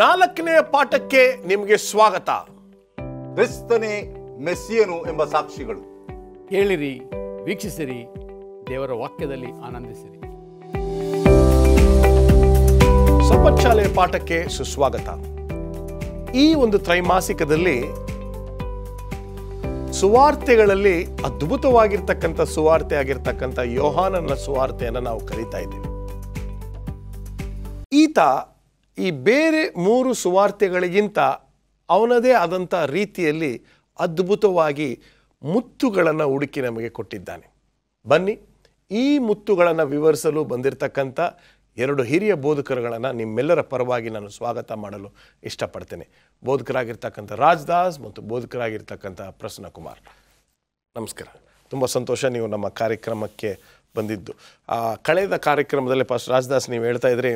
ನಾಲ್ಕನೆಯ ಪಾಠಕ್ಕೆ ನಿಮಗೆ ಸ್ವಾಗತ ಕ್ರಿಸ್ತನೇ ಮೆಸ್ಸಿಯನು ಎಂಬ ಸಾಕ್ಷಿಗಳು ಕೇಳಿರಿ ವೀಕ್ಷಿಸಿರಿ ದೇವರ ವಾಕ್ಯದಲ್ಲಿ ಆನಂದಿಸಿರಿ ಸಂಪತ್ ಪಾಠಕ್ಕೆ ಸುಸ್ವಾಗತ ಈ ಒಂದು ತ್ರೈಮಾಸಿಕದಲ್ಲಿ ಸುವಾರ್ತೆಗಳಲ್ಲಿ ಅದ್ಭುತವಾಗಿರ್ತಕ್ಕಂಥ ಸುವಾರ್ತೆ ಆಗಿರ್ತಕ್ಕಂಥ ಯೋಹಾನನ ಸುವಾರ್ತೆಯನ್ನು ನಾವು ಕಲಿತಾ ಇದ್ದೇವೆ ಈತ ಈ ಬೇರೆ ಮೂರು ಸುವಾರ್ತೆಗಳಿಗಿಂತ ಅವನದೇ ಆದಂಥ ರೀತಿಯಲ್ಲಿ ಅದ್ಭುತವಾಗಿ ಮುತ್ತುಗಳನ್ನು ಹುಡುಕಿ ನಮಗೆ ಕೊಟ್ಟಿದ್ದಾನೆ ಬನ್ನಿ ಈ ಮುತ್ತುಗಳನ್ನು ವಿವರಿಸಲು ಬಂದಿರತಕ್ಕಂಥ ಎರಡು ಹಿರಿಯ ಬೋಧಕರುಗಳನ್ನು ನಿಮ್ಮೆಲ್ಲರ ಪರವಾಗಿ ನಾನು ಸ್ವಾಗತ ಮಾಡಲು ಇಷ್ಟಪಡ್ತೇನೆ ಬೋಧಕರಾಗಿರ್ತಕ್ಕಂಥ ರಾಜ್ದಾಸ್ ಮತ್ತು ಬೋಧಕರಾಗಿರ್ತಕ್ಕಂಥ ಪ್ರಸನ್ನ ಕುಮಾರ್ ನಮಸ್ಕಾರ ತುಂಬ ಸಂತೋಷ ನೀವು ನಮ್ಮ ಕಾರ್ಯಕ್ರಮಕ್ಕೆ ಬಂದಿದ್ದು ಆ ಕಳೆದ ಕಾರ್ಯಕ್ರಮದಲ್ಲಿ ಫಸ್ಟ್ ರಾಜದಾಸ್ ನೀವು ಹೇಳ್ತಾ ಇದ್ರಿ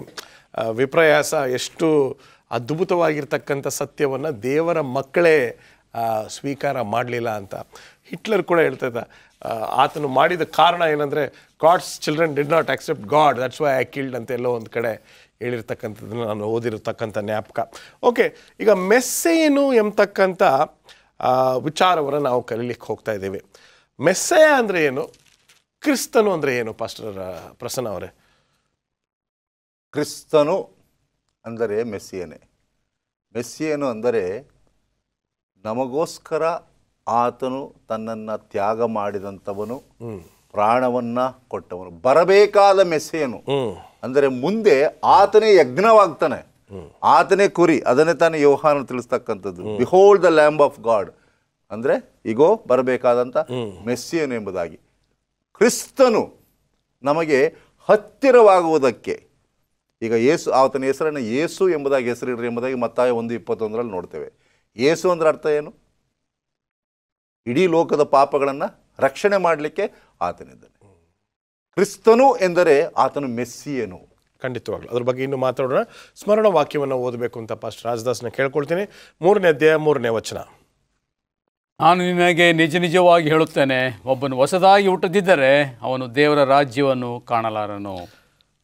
ವಿಪ್ರಯಾಸ ಎಷ್ಟು ಅದ್ಭುತವಾಗಿರ್ತಕ್ಕಂಥ ಸತ್ಯವನ್ನು ದೇವರ ಮಕ್ಕಳೇ ಸ್ವೀಕಾರ ಮಾಡಲಿಲ್ಲ ಅಂತ ಹಿಟ್ಲರ್ ಕೂಡ ಹೇಳ್ತಾ ಇದ್ದ ಆತನು ಮಾಡಿದ ಕಾರಣ ಏನಂದರೆ God's children did not accept God that's why I killed ಅಂತ ಎಲ್ಲೋ ಒಂದು ಕಡೆ ಹೇಳಿರ್ತಕ್ಕಂಥದ್ದನ್ನು ನಾನು ಓದಿರತಕ್ಕಂಥ ಜ್ಞಾಪಕ ಓಕೆ ಈಗ ಮೆಸ್ಸೇನು ಎಂಬತಕ್ಕಂಥ ವಿಚಾರವನ್ನು ನಾವು ಕಲೀಲಿಕ್ಕೆ ಹೋಗ್ತಾ ಇದ್ದೀವಿ ಮೆಸ್ಸೆಯ ಅಂದರೆ ಏನು ಕ್ರಿಸ್ತನು ಅಂದರೆ ಏನು ಪಾಸ್ಟರ್ ಪ್ರಸನ್ನ ಅವರೇ ಕ್ರಿಸ್ತನು ಅಂದರೆ ಮೆಸ್ಸಿಯನೇ ಮೆಸ್ಸಿಯನು ಅಂದರೆ ನಮಗೋಸ್ಕರ ಆತನು ತನ್ನನ್ನು ತ್ಯಾಗ ಮಾಡಿದಂಥವನು ಪ್ರಾಣವನ್ನ ಕೊಟ್ಟವನು ಬರಬೇಕಾದ ಮೆಸ್ಸಿಯನು ಅಂದರೆ ಮುಂದೆ ಆತನೇ ಯಜ್ಞವಾಗ್ತಾನೆ ಆತನೇ ಕುರಿ ಅದನ್ನೇ ತಾನೇ ಯೋಹಾನ ತಿಳಿಸ್ತಕ್ಕಂಥದ್ದು behold the lamb of God ಅಂದರೆ ಈಗೋ ಬರಬೇಕಾದಂಥ ಮೆಸ್ಸಿಯನು ಎಂಬುದಾಗಿ ಕ್ರಿಸ್ತನು ನಮಗೆ ಹತ್ತಿರವಾಗುವುದಕ್ಕೆ ಈಗ ಏಸು ಆತನ ಹೆಸರನ್ನು ಏಸು ಎಂಬುದಾಗಿ ಹೆಸರಿಡ್ರಿ ಎಂಬುದಾಗಿ ಮತ್ತಾಯ ಒಂದು ಇಪ್ಪತ್ತೊಂದರಲ್ಲಿ ನೋಡ್ತೇವೆ ಏಸು ಅಂದ್ರೆ ಅರ್ಥ ಏನು ಇಡೀ ಲೋಕದ ಪಾಪಗಳನ್ನು ರಕ್ಷಣೆ ಮಾಡಲಿಕ್ಕೆ ಆತನಿದ್ದಾನೆ ಕ್ರಿಸ್ತನು ಎಂದರೆ ಆತನು ಮೆಸ್ಸಿಯನು ಖಂಡಿತವಾಗ್ಲು ಅದ್ರ ಬಗ್ಗೆ ಇನ್ನು ಮಾತಾಡೋಣ ಸ್ಮರಣ ವಾಕ್ಯವನ್ನು ಓದಬೇಕು ಅಂತ ಪಾಸ್ಟ್ ರಾಜದಾಸ್ನ ಕೇಳ್ಕೊಳ್ತೀನಿ ಮೂರನೇ ಅಧ್ಯಾಯ ಮೂರನೇ ವಚನ ನಾನು ನಿನಗೆ ನಿಜ ನಿಜವಾಗಿ ಹೇಳುತ್ತೇನೆ ಒಬ್ಬನು ಹೊಸದಾಗಿ ಹುಟ್ಟದಿದ್ದರೆ ಅವನು ದೇವರ ರಾಜ್ಯವನ್ನು ಕಾಣಲಾರನು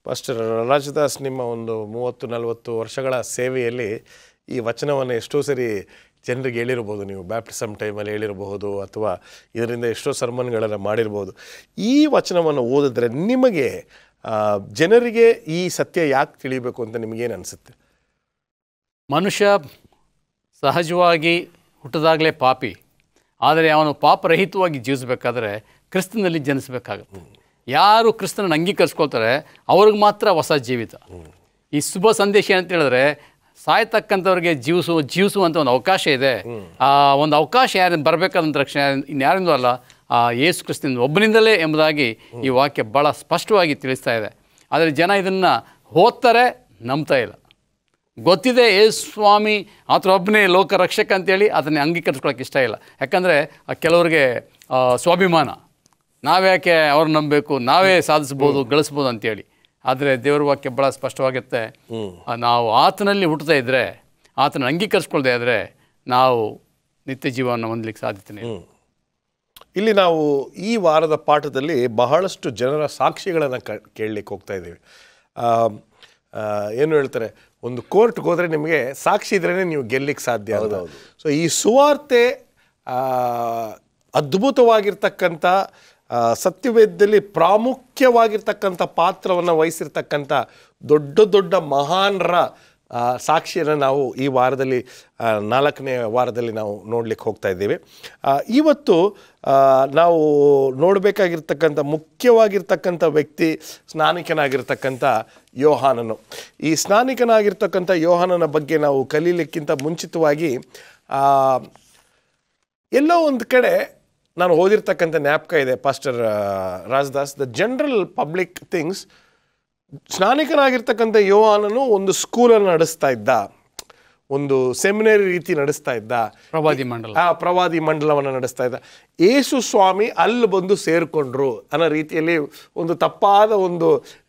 ಫಸ್ಟ್ ರಾಜದಾಸ್ ನಿಮ್ಮ ಒಂದು ಮೂವತ್ತು ನಲವತ್ತು ವರ್ಷಗಳ ಸೇವೆಯಲ್ಲಿ ಈ ವಚನವನ್ನು ಎಷ್ಟೋ ಸರಿ ಜನರಿಗೆ ಹೇಳಿರ್ಬೋದು ನೀವು ಬ್ಯಾಪ್ಟಿಸಮ್ ಟೈಮಲ್ಲಿ ಹೇಳಿರಬಹುದು ಅಥವಾ ಇದರಿಂದ ಎಷ್ಟೋ ಸರ್ಮನ್ಗಳನ್ನು ಮಾಡಿರ್ಬೋದು ಈ ವಚನವನ್ನು ಓದಿದ್ರೆ ನಿಮಗೆ ಜನರಿಗೆ ಈ ಸತ್ಯ ಯಾಕೆ ತಿಳಿಬೇಕು ಅಂತ ನಿಮಗೇನು ಅನಿಸುತ್ತೆ ಮನುಷ್ಯ ಸಹಜವಾಗಿ ಹುಟ್ಟದಾಗಲೇ ಪಾಪಿ ಆದರೆ ಅವನು ಪಾಪರಹಿತವಾಗಿ ಜೀವಿಸಬೇಕಾದ್ರೆ ಕ್ರಿಸ್ತನಲ್ಲಿ ಜನಿಸಬೇಕಾಗುತ್ತೆ ಯಾರು ಕ್ರಿಸ್ತನನ್ನು ಅಂಗೀಕರಿಸ್ಕೊಳ್ತಾರೆ ಅವ್ರಿಗೆ ಮಾತ್ರ ಹೊಸ ಜೀವಿತ ಈ ಶುಭ ಸಂದೇಶ ಏನಂತ ಹೇಳಿದ್ರೆ ಸಾಯ್ತಕ್ಕಂಥವ್ರಿಗೆ ಜೀವಿಸುವ ಜೀವಿಸುವಂಥ ಒಂದು ಅವಕಾಶ ಇದೆ ಆ ಒಂದು ಅವಕಾಶ ಯಾರಿಂದ ಬರಬೇಕಾದಂಥ ರಕ್ಷಣೆ ಇನ್ಯಾರಿಂದೂ ಅಲ್ಲ ಆ ಯೇಸು ಕ್ರಿಸ್ತನಿಂದ ಒಬ್ಬನಿಂದಲೇ ಎಂಬುದಾಗಿ ಈ ವಾಕ್ಯ ಭಾಳ ಸ್ಪಷ್ಟವಾಗಿ ತಿಳಿಸ್ತಾ ಇದೆ ಆದರೆ ಜನ ಇದನ್ನು ಓದ್ತಾರೆ ನಂಬ್ತಾ ಇಲ್ಲ ಗೊತ್ತಿದೆ ಯೇಸು ಸ್ವಾಮಿ ಥರ ಒಬ್ಬನೇ ಲೋಕ ರಕ್ಷಕ ಅಂತೇಳಿ ಅದನ್ನೇ ಅಂಗೀಕರಿಸ್ಕೊಳಕ್ಕೆ ಇಷ್ಟ ಇಲ್ಲ ಯಾಕಂದರೆ ಕೆಲವರಿಗೆ ಸ್ವಾಭಿಮಾನ ನಾವ್ಯಾಕೆ ಅವ್ರನ್ನ ನಂಬಬೇಕು ನಾವೇ ಸಾಧಿಸ್ಬೋದು ಗಳಿಸ್ಬೋದು ಅಂತೇಳಿ ಆದರೆ ದೇವರ ವಾಕ್ಯ ಭಾಳ ಸ್ಪಷ್ಟವಾಗುತ್ತೆ ನಾವು ಆತನಲ್ಲಿ ಹುಟ್ಟುತ್ತಾ ಇದ್ದರೆ ಆತನ ಅಂಗೀಕರಿಸ್ಕೊಳ್ದೇ ಆದರೆ ನಾವು ನಿತ್ಯ ಜೀವನ ಹೊಂದಲಿಕ್ಕೆ ಸಾಧ್ಯತೆ ಇಲ್ಲಿ ನಾವು ಈ ವಾರದ ಪಾಠದಲ್ಲಿ ಬಹಳಷ್ಟು ಜನರ ಸಾಕ್ಷಿಗಳನ್ನು ಕ ಕೇಳಲಿಕ್ಕೆ ಹೋಗ್ತಾ ಇದ್ದೀವಿ ಏನು ಹೇಳ್ತಾರೆ ಒಂದು ಕೋರ್ಟ್ಗೆ ಹೋದರೆ ನಿಮಗೆ ಸಾಕ್ಷಿ ಇದ್ರೇ ನೀವು ಗೆಲ್ಲಿಕ್ಕೆ ಸಾಧ್ಯ ಅಂತ ಸೊ ಈ ಸುವಾರ್ತೆ ಅದ್ಭುತವಾಗಿರ್ತಕ್ಕಂಥ ಸತ್ಯವೇದದಲ್ಲಿ ಪ್ರಾಮುಖ್ಯವಾಗಿರ್ತಕ್ಕಂಥ ಪಾತ್ರವನ್ನು ವಹಿಸಿರ್ತಕ್ಕಂಥ ದೊಡ್ಡ ದೊಡ್ಡ ಮಹಾನ್ರ ಸಾಕ್ಷಿಯನ್ನು ನಾವು ಈ ವಾರದಲ್ಲಿ ನಾಲ್ಕನೇ ವಾರದಲ್ಲಿ ನಾವು ನೋಡಲಿಕ್ಕೆ ಹೋಗ್ತಾ ಇದ್ದೀವಿ ಇವತ್ತು ನಾವು ನೋಡಬೇಕಾಗಿರ್ತಕ್ಕಂಥ ಮುಖ್ಯವಾಗಿರ್ತಕ್ಕಂಥ ವ್ಯಕ್ತಿ ಸ್ನಾನಿಕನಾಗಿರ್ತಕ್ಕಂಥ ಯೋಹಾನನು ಈ ಸ್ನಾನಿಕನಾಗಿರ್ತಕ್ಕಂಥ ಯೋಹಾನನ ಬಗ್ಗೆ ನಾವು ಕಲೀಲಿಕ್ಕಿಂತ ಮುಂಚಿತವಾಗಿ ಎಲ್ಲೋ ಒಂದು ಕಡೆ ನಾನು ಓದಿರ್ತಕ್ಕಂಥ ಜ್ಞಾಪಕ ಇದೆ pastor Rajadas the general public things ಸ್ನಾನಿಕನಾಗಿರ್ತಕ್ಕಂಥ ಯೋಹಾನನು ಒಂದು ಸ್ಕೂಲನ್ನು ನಡೆಸ್ತಾ ಇದ್ದ ಒಂದು ಸೆಮಿನರಿ ರೀತಿ ನಡೆಸ್ತಾ ಇದ್ದ ಪ್ರವಾದಿ ಮಂಡಲ ಆ ಪ್ರವಾದಿ ಮಂಡಲವನ್ನು ನಡೆಸ್ತಾ ಇದ್ದ ಯೇಸು ಸ್ವಾಮಿ ಅಲ್ಲಿ ಬಂದು ಸೇರಿಕೊಂಡ್ರು ಅನ್ನೋ ರೀತಿಯಲ್ಲಿ ಒಂದು ತಪ್ಪಾದ ಒಂದು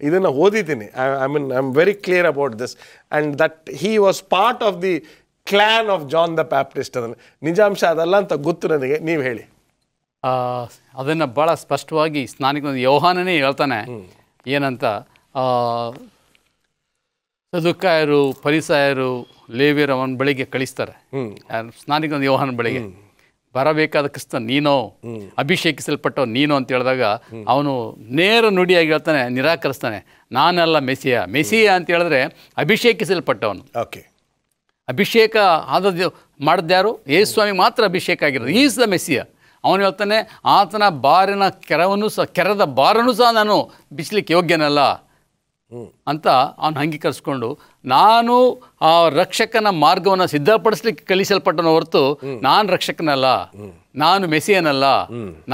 ಇದನ್ನು ಓದಿದ್ದೀನಿ I I mean I am very clear about this and that he was part of the clan of John the Baptist ಅದನ್ನು ನಿಜಾಂಶ ಅದಲ್ಲ ಅಂತ ಗೊತ್ತು ನನಗೆ ನೀವು ಹೇಳಿ ಅದನ್ನು ಭಾಳ ಸ್ಪಷ್ಟವಾಗಿ ಸ್ನಾನಿಕ ಯೋಹಾನನೇ ಹೇಳ್ತಾನೆ ಏನಂತ ಸದುಕಾಯರು ಪರಿಸಾಯರು ಲೇವಿಯರು ಅವನ ಬಳಿಗೆ ಕಳಿಸ್ತಾರೆ ಸ್ನಾನಿಕನ ಯೋಹನ ಬಳಿಗೆ ಬರಬೇಕಾದ ಕ್ರಿಸ್ತ ನೀನು ಅಭಿಷೇಕಿಸಲ್ಪಟ್ಟವ ನೀನು ಅಂತ ಹೇಳಿದಾಗ ಅವನು ನೇರ ನುಡಿಯಾಗಿ ಹೇಳ್ತಾನೆ ನಿರಾಕರಿಸ್ತಾನೆ ನಾನೆಲ್ಲ ಮೆಸಿಯ ಮೆಸಿಯ ಅಂತ ಹೇಳಿದ್ರೆ ಅಭಿಷೇಕಿಸಲ್ಪಟ್ಟವನು ಓಕೆ ಅಭಿಷೇಕ ಆದದ್ದು ಮಾಡಿದ್ಯಾರು ಯೇಸ್ವಾಮಿ ಮಾತ್ರ ಅಭಿಷೇಕ ಆಗಿರೋದು ಈಸ್ ದ ಮೆಸಿಯ ಅವನು ಹೇಳ್ತಾನೆ ಆತನ ಬಾರಿನ ಕೆರವನ್ನು ಸಹ ಕೆರದ ಬಾರನ್ನು ಸಹ ನಾನು ಬಿಸಿಲಿಕ್ಕೆ ಯೋಗ್ಯನಲ್ಲ ಅಂತ ಅವನು ಅಂಗೀಕರಿಸ್ಕೊಂಡು ನಾನು ಆ ರಕ್ಷಕನ ಮಾರ್ಗವನ್ನು ಸಿದ್ಧಪಡಿಸ್ಲಿಕ್ಕೆ ಕಲಿಸಲ್ಪಟ್ಟನ ಹೊರತು ನಾನು ರಕ್ಷಕನಲ್ಲ ನಾನು ಮೆಸಿಯನಲ್ಲ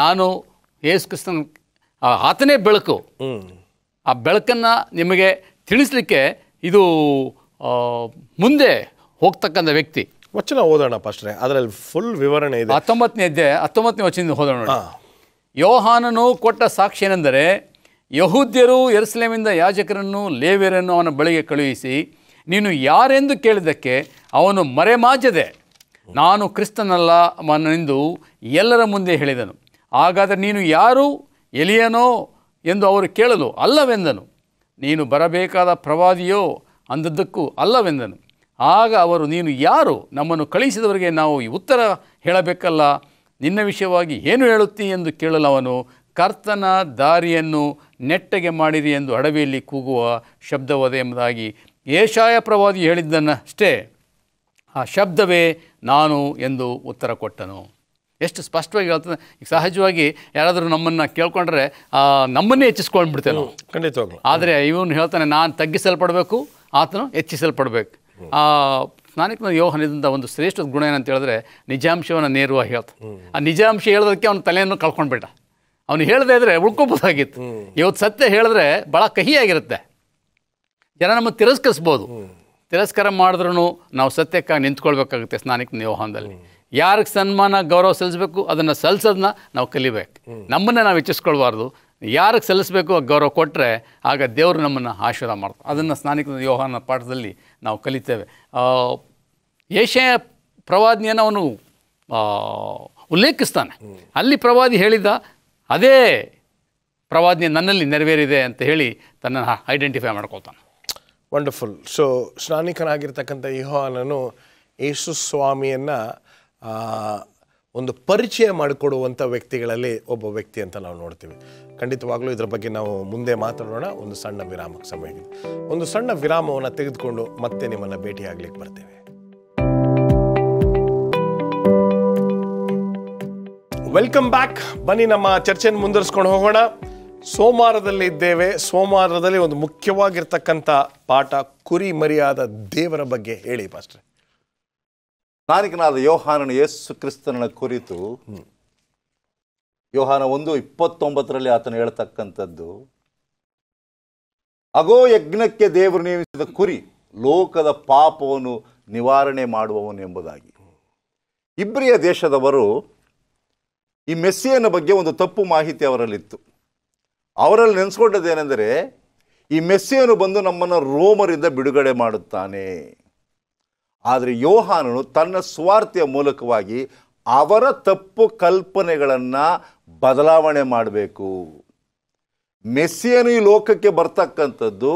ನಾನು ಯೇಸು ಕ್ರಿಸ್ತನ್ ಆತನೇ ಬೆಳಕು ಆ ಬೆಳಕನ್ನು ನಿಮಗೆ ತಿಳಿಸ್ಲಿಕ್ಕೆ ಇದು ಮುಂದೆ ಹೋಗ್ತಕ್ಕಂಥ ವ್ಯಕ್ತಿ ವಚನ ಓದೋಣ ಫಸ್ಟ್ರೆ ಅದರಲ್ಲಿ ಫುಲ್ ವಿವರಣೆ ಇದೆ ಹತ್ತೊಂಬತ್ತನೇ ಅಧ್ಯಾಯ ಹತ್ತೊಂಬತ್ತನೇ ವಚನದಿಂದ ಓದೋಣ ಯೋಹಾನನು ಕೊಟ್ಟ ಸಾಕ್ಷಿ ಏನೆಂದರೆ ಯಹೂದ್ಯರು ಎರಸ್ಲೇಮಿಂದ ಯಾಜಕರನ್ನು ಲೇವಿಯರನ್ನು ಅವನ ಬಳಿಗೆ ಕಳುಹಿಸಿ ನೀನು ಯಾರೆಂದು ಕೇಳಿದ್ದಕ್ಕೆ ಅವನು ಮರೆಮಾಜದೆ ನಾನು ಕ್ರಿಸ್ತನಲ್ಲ ಮನೆಂದು ಎಲ್ಲರ ಮುಂದೆ ಹೇಳಿದನು ಹಾಗಾದರೆ ನೀನು ಯಾರು ಎಲಿಯನೋ ಎಂದು ಅವರು ಕೇಳಲು ಅಲ್ಲವೆಂದನು ನೀನು ಬರಬೇಕಾದ ಪ್ರವಾದಿಯೋ ಅಂದದ್ದಕ್ಕೂ ಅಲ್ಲವೆಂದನು ಆಗ ಅವರು ನೀನು ಯಾರು ನಮ್ಮನ್ನು ಕಳುಹಿಸಿದವರಿಗೆ ನಾವು ಉತ್ತರ ಹೇಳಬೇಕಲ್ಲ ನಿನ್ನ ವಿಷಯವಾಗಿ ಏನು ಹೇಳುತ್ತಿ ಎಂದು ಕೇಳಲು ಅವನು ಕರ್ತನ ದಾರಿಯನ್ನು ನೆಟ್ಟಗೆ ಮಾಡಿರಿ ಎಂದು ಅಡವಿಯಲ್ಲಿ ಕೂಗುವ ಶಬ್ದವದೆ ಎಂಬುದಾಗಿ ಏಷಾಯ ಪ್ರವಾದಿ ಹೇಳಿದ್ದನ್ನಷ್ಟೇ ಆ ಶಬ್ದವೇ ನಾನು ಎಂದು ಉತ್ತರ ಕೊಟ್ಟನು ಎಷ್ಟು ಸ್ಪಷ್ಟವಾಗಿ ಹೇಳ್ತಾನೆ ಈಗ ಸಹಜವಾಗಿ ಯಾರಾದರೂ ನಮ್ಮನ್ನು ಕೇಳ್ಕೊಂಡ್ರೆ ನಮ್ಮನ್ನೇ ಹೆಚ್ಚಿಸ್ಕೊಂಡ್ಬಿಡ್ತೇನೆ ನಾವು ಖಂಡಿತವಾಗ್ಲೂ ಆದರೆ ಇವನು ಹೇಳ್ತಾನೆ ನಾನು ತಗ್ಗಿಸಲ್ಪಡಬೇಕು ಆತನು ಹೆಚ್ಚಿಸಲ್ಪಡಬೇಕು ಆ ಸ್ನಾನಿಕನ ಯೋಹನದಿಂದ ಒಂದು ಶ್ರೇಷ್ಠ ಗುಣ ಏನಂತ ಹೇಳಿದ್ರೆ ನಿಜಾಂಶವನ್ನು ನೇರವಾಗಿ ಹೇಳ್ತಾನೆ ಆ ನಿಜಾಂಶ ಹೇಳೋದಕ್ಕೆ ಅವನ ತಲೆಯನ್ನು ಕಳ್ಕೊಂಡ್ಬಿಟ್ಟ ಅವನು ಹೇಳದೆ ಇದ್ರೆ ಉಳ್ಕೊಬೋದಾಗಿತ್ತು ಇವತ್ತು ಸತ್ಯ ಹೇಳಿದ್ರೆ ಭಾಳ ಕಹಿಯಾಗಿರುತ್ತೆ ಜನ ನಮ್ಮ ತಿರಸ್ಕರಿಸ್ಬೋದು ತಿರಸ್ಕಾರ ಮಾಡಿದ್ರೂ ನಾವು ಸತ್ಯಕ್ಕಾಗಿ ನಿಂತ್ಕೊಳ್ಬೇಕಾಗುತ್ತೆ ಸ್ನಾನಿಕ ನಿವಾಹನದಲ್ಲಿ ಯಾರಿಗೆ ಸನ್ಮಾನ ಗೌರವ ಸಲ್ಲಿಸ್ಬೇಕು ಅದನ್ನು ಸಲ್ಲಿಸೋದನ್ನ ನಾವು ಕಲಿಬೇಕು ನಮ್ಮನ್ನೇ ನಾವು ಹೆಚ್ಚಿಸ್ಕೊಳ್ಬಾರ್ದು ಯಾರಿಗೆ ಸಲ್ಲಿಸಬೇಕು ಗೌರವ ಕೊಟ್ಟರೆ ಆಗ ದೇವರು ನಮ್ಮನ್ನು ಆಶೀರ್ವಾದ ಮಾಡ್ತಾರೆ ಅದನ್ನು ಸ್ನಾನಿಕ ವ್ಯವಹಾರ ಪಾಠದಲ್ಲಿ ನಾವು ಕಲಿತೇವೆ ಏಷ್ಯ ಪ್ರವಾದಿಯನ್ನು ಅವನು ಉಲ್ಲೇಖಿಸ್ತಾನೆ ಅಲ್ಲಿ ಪ್ರವಾದಿ ಹೇಳಿದ ಅದೇ ಪ್ರವಾಜ್ಞೆ ನನ್ನಲ್ಲಿ ನೆರವೇರಿದೆ ಅಂತ ಹೇಳಿ ತನ್ನ ಐಡೆಂಟಿಫೈ ಮಾಡ್ಕೊಳ್ತಾನೆ ವಂಡರ್ಫುಲ್ ಸೊ ಸ್ನಾನಿಕನಾಗಿರ್ತಕ್ಕಂಥ ಯೋಹಾನನು ಯೇಸು ಸ್ವಾಮಿಯನ್ನು ಒಂದು ಪರಿಚಯ ಮಾಡಿಕೊಡುವಂಥ ವ್ಯಕ್ತಿಗಳಲ್ಲಿ ಒಬ್ಬ ವ್ಯಕ್ತಿ ಅಂತ ನಾವು ನೋಡ್ತೀವಿ ಖಂಡಿತವಾಗಲೂ ಇದರ ಬಗ್ಗೆ ನಾವು ಮುಂದೆ ಮಾತಾಡೋಣ ಒಂದು ಸಣ್ಣ ವಿರಾಮಕ್ಕೆ ಸಮಯ ಒಂದು ಸಣ್ಣ ವಿರಾಮವನ್ನು ತೆಗೆದುಕೊಂಡು ಮತ್ತೆ ನಿಮ್ಮನ್ನು ಭೇಟಿಯಾಗಲಿಕ್ಕೆ ಬರ್ತೇವೆ ವೆಲ್ಕಮ್ ಬ್ಯಾಕ್ ಬನ್ನಿ ನಮ್ಮ ಚರ್ಚೆಯನ್ನು ಮುಂದುವರಿಸ್ಕೊಂಡು ಹೋಗೋಣ ಸೋಮವಾರದಲ್ಲಿ ಇದ್ದೇವೆ ಸೋಮವಾರದಲ್ಲಿ ಒಂದು ಮುಖ್ಯವಾಗಿರ್ತಕ್ಕಂಥ ಪಾಠ ಕುರಿ ಮರಿಯಾದ ದೇವರ ಬಗ್ಗೆ ಹೇಳಿ ಮಾಸ್ಟ್ರೆ ನಾಯಕನಾದ ಯೋಹಾನನ ಯೇಸು ಕ್ರಿಸ್ತನ ಕುರಿತು ಯೋಹಾನ ಒಂದು ಇಪ್ಪತ್ತೊಂಬತ್ತರಲ್ಲಿ ಆತನು ಹೇಳ್ತಕ್ಕಂಥದ್ದು ಅಗೋ ಯಜ್ಞಕ್ಕೆ ದೇವರು ನೇಮಿಸಿದ ಕುರಿ ಲೋಕದ ಪಾಪವನ್ನು ನಿವಾರಣೆ ಮಾಡುವವನು ಎಂಬುದಾಗಿ ಇಬ್ರಿಯ ದೇಶದವರು ಈ ಮೆಸ್ಸಿಯನ ಬಗ್ಗೆ ಒಂದು ತಪ್ಪು ಮಾಹಿತಿ ಅವರಲ್ಲಿತ್ತು ಅವರಲ್ಲಿ ನೆನೆಸ್ಕೊಂಡದ್ದೇನೆಂದರೆ ಈ ಮೆಸ್ಸಿಯನು ಬಂದು ನಮ್ಮನ್ನು ರೋಮರಿಂದ ಬಿಡುಗಡೆ ಮಾಡುತ್ತಾನೆ ಆದರೆ ಯೋಹಾನನು ತನ್ನ ಸ್ವಾರ್ಥಿಯ ಮೂಲಕವಾಗಿ ಅವರ ತಪ್ಪು ಕಲ್ಪನೆಗಳನ್ನು ಬದಲಾವಣೆ ಮಾಡಬೇಕು ಮೆಸ್ಸಿಯನು ಈ ಲೋಕಕ್ಕೆ ಬರ್ತಕ್ಕಂಥದ್ದು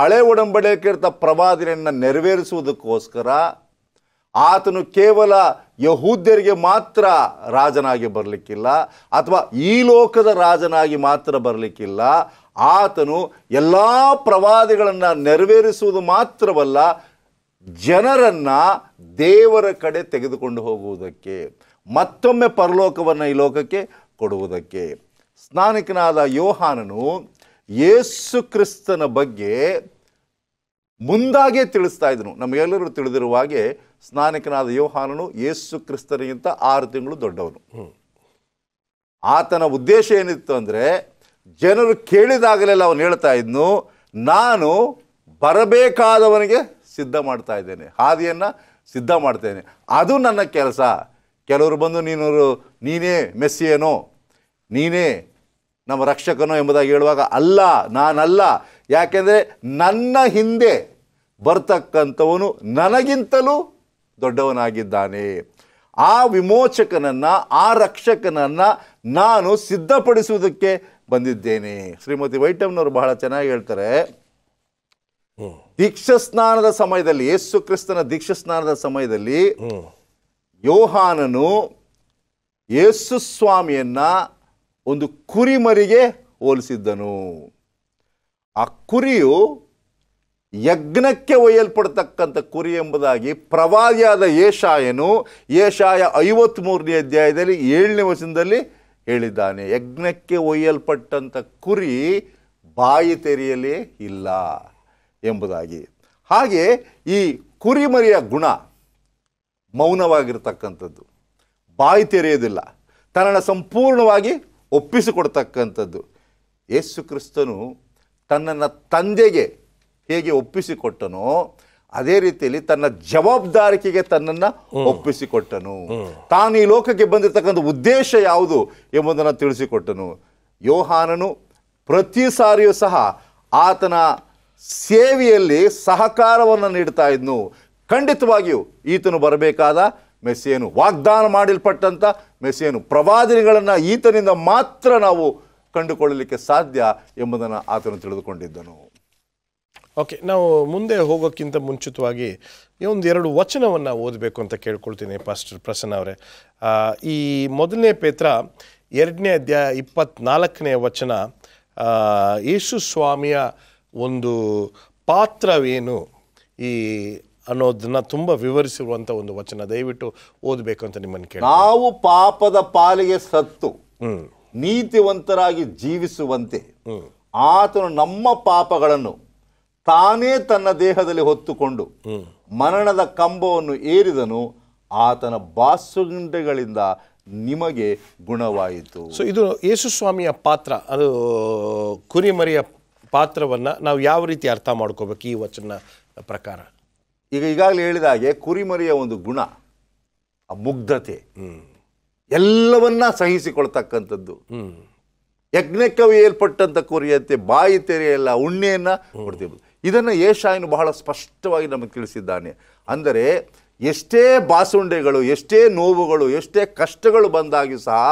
ಹಳೆ ಒಡಂಬಡಿಕೆ ಪ್ರವಾದನೆಯನ್ನು ನೆರವೇರಿಸುವುದಕ್ಕೋಸ್ಕರ ಆತನು ಕೇವಲ ಯಹೂದ್ಯರಿಗೆ ಮಾತ್ರ ರಾಜನಾಗಿ ಬರಲಿಕ್ಕಿಲ್ಲ ಅಥವಾ ಈ ಲೋಕದ ರಾಜನಾಗಿ ಮಾತ್ರ ಬರಲಿಕ್ಕಿಲ್ಲ ಆತನು ಎಲ್ಲ ಪ್ರವಾದಿಗಳನ್ನು ನೆರವೇರಿಸುವುದು ಮಾತ್ರವಲ್ಲ ಜನರನ್ನು ದೇವರ ಕಡೆ ತೆಗೆದುಕೊಂಡು ಹೋಗುವುದಕ್ಕೆ ಮತ್ತೊಮ್ಮೆ ಪರಲೋಕವನ್ನು ಈ ಲೋಕಕ್ಕೆ ಕೊಡುವುದಕ್ಕೆ ಸ್ನಾನಿಕನಾದ ಯೋಹಾನನು ಯೇಸು ಕ್ರಿಸ್ತನ ಬಗ್ಗೆ ಮುಂದಾಗೆ ತಿಳಿಸ್ತಾ ಇದ್ರು ನಮಗೆಲ್ಲರೂ ತಿಳಿದಿರುವ ಹಾಗೆ ಸ್ನಾನಿಕನಾದ ಯೋಹಾನನು ಯೇಸು ಕ್ರಿಸ್ತನಿಗಿಂತ ಆರು ತಿಂಗಳು ದೊಡ್ಡವನು ಆತನ ಉದ್ದೇಶ ಏನಿತ್ತು ಅಂದರೆ ಜನರು ಕೇಳಿದಾಗಲೆಲ್ಲ ಅವನು ಹೇಳ್ತಾ ಇದ್ನು ನಾನು ಬರಬೇಕಾದವನಿಗೆ ಸಿದ್ಧ ಮಾಡ್ತಾ ಇದ್ದೇನೆ ಹಾದಿಯನ್ನು ಸಿದ್ಧ ಮಾಡ್ತೇನೆ ಅದು ನನ್ನ ಕೆಲಸ ಕೆಲವರು ಬಂದು ನೀನು ನೀನೇ ಮೆಸ್ಸಿಯೇನೋ ನೀನೇ ನಮ್ಮ ರಕ್ಷಕನೋ ಎಂಬುದಾಗಿ ಹೇಳುವಾಗ ಅಲ್ಲ ನಾನಲ್ಲ ಯಾಕೆಂದರೆ ನನ್ನ ಹಿಂದೆ ಬರ್ತಕ್ಕಂಥವನು ನನಗಿಂತಲೂ ದೊಡ್ಡವನಾಗಿದ್ದಾನೆ ಆ ವಿಮೋಚಕನನ್ನು ಆ ರಕ್ಷಕನನ್ನು ನಾನು ಸಿದ್ಧಪಡಿಸುವುದಕ್ಕೆ ಬಂದಿದ್ದೇನೆ ಶ್ರೀಮತಿ ವೈಟಮ್ನವರು ಬಹಳ ಚೆನ್ನಾಗಿ ಹೇಳ್ತಾರೆ ದೀಕ್ಷಸ್ನಾನದ ಸಮಯದಲ್ಲಿ ಯೇಸು ಕ್ರಿಸ್ತನ ದೀಕ್ಷಸ್ನಾನದ ಸಮಯದಲ್ಲಿ ಯೋಹಾನನು ಯೇಸು ಸ್ವಾಮಿಯನ್ನ ಒಂದು ಕುರಿಮರಿಗೆ ಹೋಲಿಸಿದ್ದನು ಆ ಕುರಿಯು ಯಜ್ಞಕ್ಕೆ ಒಯ್ಯಲ್ಪಡ್ತಕ್ಕಂಥ ಕುರಿ ಎಂಬುದಾಗಿ ಪ್ರವಾದಿಯಾದ ಏಷಾಯನು ಏಷಾಯ ಐವತ್ತ್ಮೂರನೇ ಅಧ್ಯಾಯದಲ್ಲಿ ಏಳನೇ ವಚನದಲ್ಲಿ ಹೇಳಿದ್ದಾನೆ ಯಜ್ಞಕ್ಕೆ ಒಯ್ಯಲ್ಪಟ್ಟಂಥ ಕುರಿ ಬಾಯಿ ತೆರೆಯಲೇ ಇಲ್ಲ ಎಂಬುದಾಗಿ ಹಾಗೆ ಈ ಕುರಿಮರಿಯ ಗುಣ ಮೌನವಾಗಿರ್ತಕ್ಕಂಥದ್ದು ಬಾಯಿ ತೆರೆಯೋದಿಲ್ಲ ತನ್ನನ್ನು ಸಂಪೂರ್ಣವಾಗಿ ಒಪ್ಪಿಸಿಕೊಡ್ತಕ್ಕಂಥದ್ದು ಯೇಸು ಕ್ರಿಸ್ತನು ತನ್ನನ್ನು ತಂದೆಗೆ ಹೇಗೆ ಒಪ್ಪಿಸಿಕೊಟ್ಟನೋ ಅದೇ ರೀತಿಯಲ್ಲಿ ತನ್ನ ಜವಾಬ್ದಾರಿಕೆಗೆ ತನ್ನನ್ನು ಒಪ್ಪಿಸಿಕೊಟ್ಟನು ತಾನು ಈ ಲೋಕಕ್ಕೆ ಬಂದಿರತಕ್ಕಂಥ ಉದ್ದೇಶ ಯಾವುದು ಎಂಬುದನ್ನು ತಿಳಿಸಿಕೊಟ್ಟನು ಯೋಹಾನನು ಪ್ರತಿ ಸಾರಿಯೂ ಸಹ ಆತನ ಸೇವೆಯಲ್ಲಿ ಸಹಕಾರವನ್ನು ನೀಡ್ತಾ ಇದ್ನು ಖಂಡಿತವಾಗಿಯೂ ಈತನು ಬರಬೇಕಾದ ಮೆಸ್ಸಿಯನ್ನು ವಾಗ್ದಾನ ಮಾಡಲ್ಪಟ್ಟಂಥ ಮೆಸ್ಸೇನು ಪ್ರವಾದಿಗಳನ್ನು ಈತನಿಂದ ಮಾತ್ರ ನಾವು ಕಂಡುಕೊಳ್ಳಲಿಕ್ಕೆ ಸಾಧ್ಯ ಎಂಬುದನ್ನು ಆತನು ತಿಳಿದುಕೊಂಡಿದ್ದನು ಓಕೆ ನಾವು ಮುಂದೆ ಹೋಗೋಕ್ಕಿಂತ ಮುಂಚಿತವಾಗಿ ಒಂದು ಎರಡು ವಚನವನ್ನು ಓದಬೇಕು ಅಂತ ಕೇಳ್ಕೊಳ್ತೀನಿ ಪಾಸ್ಟರ್ ಪ್ರಸನ್ನ ಅವರೇ ಈ ಮೊದಲನೇ ಪೇತ್ರ ಎರಡನೇ ಅಧ್ಯಾಯ ಇಪ್ಪತ್ನಾಲ್ಕನೇ ವಚನ ಯೇಸು ಸ್ವಾಮಿಯ ಒಂದು ಪಾತ್ರವೇನು ಈ ಅನ್ನೋದನ್ನ ತುಂಬ ವಿವರಿಸಿರುವಂಥ ಒಂದು ವಚನ ದಯವಿಟ್ಟು ಓದಬೇಕು ಅಂತ ನಿಮ್ಮನ್ನು ಕೇಳಿ ನಾವು ಪಾಪದ ಪಾಲಿಗೆ ಸತ್ತು ಹ್ಞೂ ನೀತಿವಂತರಾಗಿ ಜೀವಿಸುವಂತೆ ಆತನು ನಮ್ಮ ಪಾಪಗಳನ್ನು ತಾನೇ ತನ್ನ ದೇಹದಲ್ಲಿ ಹೊತ್ತುಕೊಂಡು ಮರಣದ ಕಂಬವನ್ನು ಏರಿದನು ಆತನ ಬಾಸುಗುಂಡೆಗಳಿಂದ ನಿಮಗೆ ಗುಣವಾಯಿತು ಸೊ ಇದು ಯೇಸುಸ್ವಾಮಿಯ ಪಾತ್ರ ಅದು ಕುರಿಮರಿಯ ಪಾತ್ರವನ್ನು ನಾವು ಯಾವ ರೀತಿ ಅರ್ಥ ಮಾಡ್ಕೋಬೇಕು ಈ ವಚನ ಪ್ರಕಾರ ಈಗ ಈಗಾಗಲೇ ಹೇಳಿದ ಹಾಗೆ ಕುರಿಮರಿಯ ಒಂದು ಗುಣ ಮುಗ್ಧತೆ ಎಲ್ಲವನ್ನ ಸಹಿಸಿಕೊಳ್ತಕ್ಕಂಥದ್ದು ಯಜ್ಞಕ್ಕೆ ಏರ್ಪಟ್ಟಂಥ ಕೊರಿಯಂತೆ ಬಾಯಿ ತೆರೆಯಲ್ಲ ಉಣ್ಣೆಯನ್ನು ಕೊಡ್ತೀವಿ ಇದನ್ನು ಏಷಾಯನು ಬಹಳ ಸ್ಪಷ್ಟವಾಗಿ ನಮಗೆ ತಿಳಿಸಿದ್ದಾನೆ ಅಂದರೆ ಎಷ್ಟೇ ಬಾಸುಂಡೆಗಳು ಎಷ್ಟೇ ನೋವುಗಳು ಎಷ್ಟೇ ಕಷ್ಟಗಳು ಬಂದಾಗಿ ಸಹ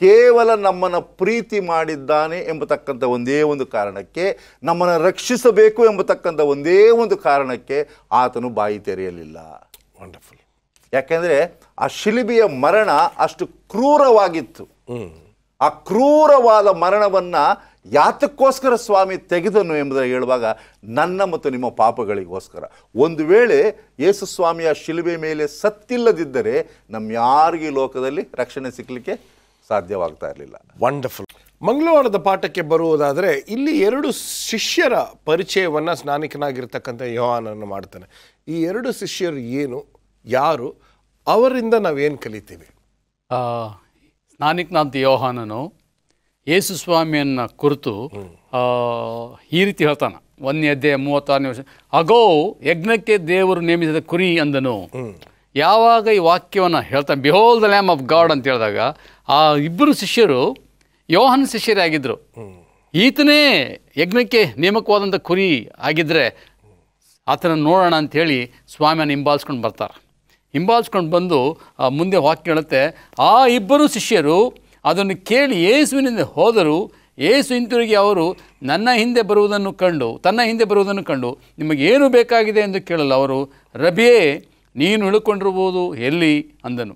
ಕೇವಲ ನಮ್ಮನ್ನು ಪ್ರೀತಿ ಮಾಡಿದ್ದಾನೆ ಎಂಬತಕ್ಕಂಥ ಒಂದೇ ಒಂದು ಕಾರಣಕ್ಕೆ ನಮ್ಮನ್ನು ರಕ್ಷಿಸಬೇಕು ಎಂಬತಕ್ಕಂಥ ಒಂದೇ ಒಂದು ಕಾರಣಕ್ಕೆ ಆತನು ಬಾಯಿ ತೆರೆಯಲಿಲ್ಲ ವಂಡರ್ಫುಲ್ ಯಾಕೆಂದರೆ ಆ ಶಿಲಿಬಿಯ ಮರಣ ಅಷ್ಟು ಕ್ರೂರವಾಗಿತ್ತು ಆ ಕ್ರೂರವಾದ ಮರಣವನ್ನು ಯಾತಕ್ಕೋಸ್ಕರ ಸ್ವಾಮಿ ತೆಗೆದನು ಎಂಬುದನ್ನು ಹೇಳುವಾಗ ನನ್ನ ಮತ್ತು ನಿಮ್ಮ ಪಾಪಗಳಿಗೋಸ್ಕರ ಒಂದು ವೇಳೆ ಯೇಸು ಸ್ವಾಮಿಯ ಶಿಲುಬೆ ಮೇಲೆ ಸತ್ತಿಲ್ಲದಿದ್ದರೆ ನಮ್ಮ ಯಾರಿಗೆ ಲೋಕದಲ್ಲಿ ರಕ್ಷಣೆ ಸಿಕ್ಕಲಿಕ್ಕೆ ಸಾಧ್ಯವಾಗ್ತಾ ಇರಲಿಲ್ಲ ವಂಡರ್ಫುಲ್ ಮಂಗಳವಾರದ ಪಾಠಕ್ಕೆ ಬರುವುದಾದರೆ ಇಲ್ಲಿ ಎರಡು ಶಿಷ್ಯರ ಪರಿಚಯವನ್ನು ಸ್ನಾನಿಕನಾಗಿರ್ತಕ್ಕಂಥ ಯೋಹಾನನ್ನು ಮಾಡ್ತಾನೆ ಈ ಎರಡು ಶಿಷ್ಯರು ಏನು ಯಾರು ಅವರಿಂದ ನಾವೇನು ಕಲಿತೀವಿ ಸ್ನಾನಿಕ್ನಾಥ್ ಯೋಹಾನನು ಯೇಸು ಸ್ವಾಮಿಯನ್ನು ಕುರಿತು ಈ ರೀತಿ ಹೇಳ್ತಾನೆ ಒಂದನೇ ಅಧ್ಯಾಯ ಮೂವತ್ತಾರನೇ ವರ್ಷ ಅಗೋ ಯಜ್ಞಕ್ಕೆ ದೇವರು ನೇಮಿಸಿದ ಕುರಿ ಅಂದನು ಯಾವಾಗ ಈ ವಾಕ್ಯವನ್ನು ಹೇಳ್ತಾನೆ behold the lamb of God ಅಂತ ಹೇಳಿದಾಗ ಆ ಇಬ್ಬರು ಶಿಷ್ಯರು ಯೋಹನ್ ಶಿಷ್ಯರೇ ಆಗಿದ್ದರು ಈತನೇ ಯಜ್ಞಕ್ಕೆ ನೇಮಕವಾದಂಥ ಕುರಿ ಆಗಿದ್ದರೆ ಆತನ ನೋಡೋಣ ಅಂಥೇಳಿ ಸ್ವಾಮಿಯನ್ನು ಹಿಂಬಾಲಿಸ್ಕೊಂಡು ಬರ್ತಾರೆ ಹಿಂಬಾಲಿಸ್ಕೊಂಡು ಬಂದು ಮುಂದೆ ವಾಕ್ ಕೇಳುತ್ತೆ ಆ ಇಬ್ಬರು ಶಿಷ್ಯರು ಅದನ್ನು ಕೇಳಿ ಏಸುವಿನಿಂದ ಹೋದರು ಏಸು ಹಿಂತಿರುಗಿ ಅವರು ನನ್ನ ಹಿಂದೆ ಬರುವುದನ್ನು ಕಂಡು ತನ್ನ ಹಿಂದೆ ಬರುವುದನ್ನು ಕಂಡು ನಿಮಗೇನು ಬೇಕಾಗಿದೆ ಎಂದು ಕೇಳಲು ಅವರು ರಬಿಯೇ ನೀನು ಇಳುಕೊಂಡಿರ್ಬೋದು ಎಲ್ಲಿ ಅಂದನು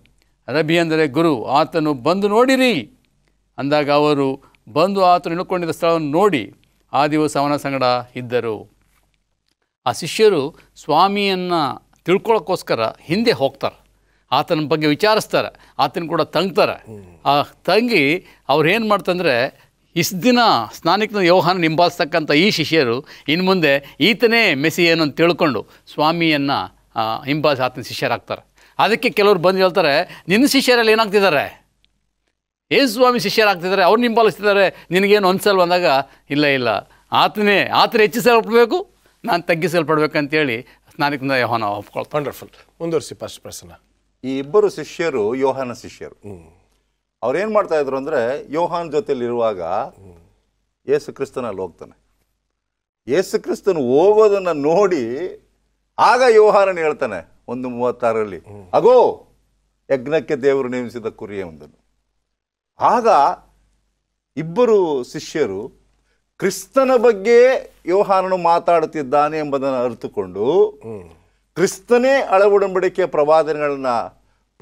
ರಬಿ ಅಂದರೆ ಗುರು ಆತನು ಬಂದು ನೋಡಿರಿ ಅಂದಾಗ ಅವರು ಬಂದು ಆತನು ಇಳುಕೊಂಡಿದ್ದ ಸ್ಥಳವನ್ನು ನೋಡಿ ಆ ದಿವಸ ಅವನ ಸಂಗಡ ಇದ್ದರು ಆ ಶಿಷ್ಯರು ಸ್ವಾಮಿಯನ್ನು ತಿಳ್ಕೊಳ್ಳೋಕ್ಕೋಸ್ಕರ ಹಿಂದೆ ಹೋಗ್ತಾರೆ ಆತನ ಬಗ್ಗೆ ವಿಚಾರಿಸ್ತಾರೆ ಆತನ ಕೂಡ ತಂಗ್ತಾರೆ ಆ ತಂಗಿ ಏನು ಮಾಡ್ತಂದರೆ ಇಷ್ಟು ದಿನ ಸ್ನಾನಿಕನ ಯೋಹಾನ ನಿಂಬಾಸ್ತಕ್ಕಂಥ ಈ ಶಿಷ್ಯರು ಇನ್ನು ಮುಂದೆ ಈತನೇ ಮೆಸಿ ಏನು ಅಂತ ತಿಳ್ಕೊಂಡು ಸ್ವಾಮಿಯನ್ನು ಹಿಂಬಾಲಿಸಿ ಆತನ ಶಿಷ್ಯರಾಗ್ತಾರೆ ಅದಕ್ಕೆ ಕೆಲವರು ಬಂದು ಹೇಳ್ತಾರೆ ನಿನ್ನ ಶಿಷ್ಯರಲ್ಲಿ ಏನಾಗ್ತಿದ್ದಾರೆ ಏನು ಸ್ವಾಮಿ ಶಿಷ್ಯರಾಗ್ತಿದ್ದಾರೆ ಅವ್ರು ನಿಂಬಾಲಿಸ್ತಿದ್ದಾರೆ ನಿನಗೇನು ಸಲ ಬಂದಾಗ ಇಲ್ಲ ಇಲ್ಲ ಆತನೇ ಆತನ ಹೆಚ್ಚಿಸಲ್ಪಡಬೇಕು ನಾನು ತಗ್ಗಿಸಲ್ಪಡ್ಬೇಕಂತೇಳಿ ನಾಲ್ಕಿಂದ ಯೋಹಾನ ಒಪ್ಕೊಳ್ತಾರೆ ವಂಡರ್ಫುಲ್ ಮುಂದುವರಿಸಿ ಫಸ್ಟ್ ಪ್ರಶ್ನೆ ಈ ಇಬ್ಬರು ಶಿಷ್ಯರು ಯೋಹಾನ ಶಿಷ್ಯರು ಏನು ಮಾಡ್ತಾ ಇದ್ರು ಅಂದರೆ ಯೋಹಾನ್ ಇರುವಾಗ ಯೇಸು ಕ್ರಿಸ್ತನಲ್ಲಿ ಹೋಗ್ತಾನೆ ಯೇಸು ಕ್ರಿಸ್ತನ್ ಹೋಗೋದನ್ನು ನೋಡಿ ಆಗ ಯೋಹಾನನ್ ಹೇಳ್ತಾನೆ ಒಂದು ಮೂವತ್ತಾರರಲ್ಲಿ ಅಗೋ ಯಜ್ಞಕ್ಕೆ ದೇವರು ನೇಮಿಸಿದ ಕುರಿಯ ಒಂದನ್ನು ಆಗ ಇಬ್ಬರು ಶಿಷ್ಯರು ಕ್ರಿಸ್ತನ ಬಗ್ಗೆ ಯೋಹಾನನು ಮಾತಾಡುತ್ತಿದ್ದಾನೆ ಎಂಬುದನ್ನು ಅರಿತುಕೊಂಡು ಕ್ರಿಸ್ತನೇ ಅಳವುಡಂಬಡಿಕೆಯ ಪ್ರವಾದನೆಗಳನ್ನ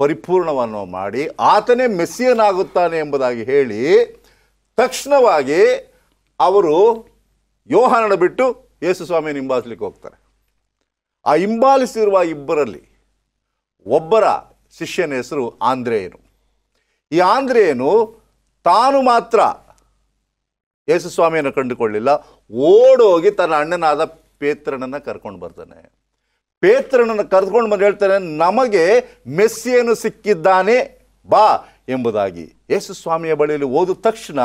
ಪರಿಪೂರ್ಣವನ್ನು ಮಾಡಿ ಆತನೇ ಮೆಸ್ಸಿಯನಾಗುತ್ತಾನೆ ಎಂಬುದಾಗಿ ಹೇಳಿ ತಕ್ಷಣವಾಗಿ ಅವರು ಯೋಹಾನನ ಬಿಟ್ಟು ಯೇಸು ಸ್ವಾಮಿಯನ್ನು ಹಿಂಬಾಲಿಸ್ಲಿಕ್ಕೆ ಹೋಗ್ತಾರೆ ಆ ಹಿಂಬಾಲಿಸಿರುವ ಇಬ್ಬರಲ್ಲಿ ಒಬ್ಬರ ಶಿಷ್ಯನ ಹೆಸರು ಆಂದ್ರೇಯನು ಈ ಆಂದ್ರೇಯನು ತಾನು ಮಾತ್ರ ಯೇಸುಸ್ವಾಮಿಯನ್ನು ಕಂಡುಕೊಳ್ಳಿಲ್ಲ ಓಡೋಗಿ ತನ್ನ ಅಣ್ಣನಾದ ಪೇತ್ರನನ್ನು ಕರ್ಕೊಂಡು ಬರ್ತಾನೆ ಪೇತ್ರನನ್ನು ಕರೆದುಕೊಂಡು ಬಂದು ಹೇಳ್ತಾನೆ ನಮಗೆ ಮೆಸ್ಸಿಯನ್ನು ಸಿಕ್ಕಿದ್ದಾನೆ ಬಾ ಎಂಬುದಾಗಿ ಯೇಸುಸ್ವಾಮಿಯ ಬಳಿಯಲ್ಲಿ ಓದಿದ ತಕ್ಷಣ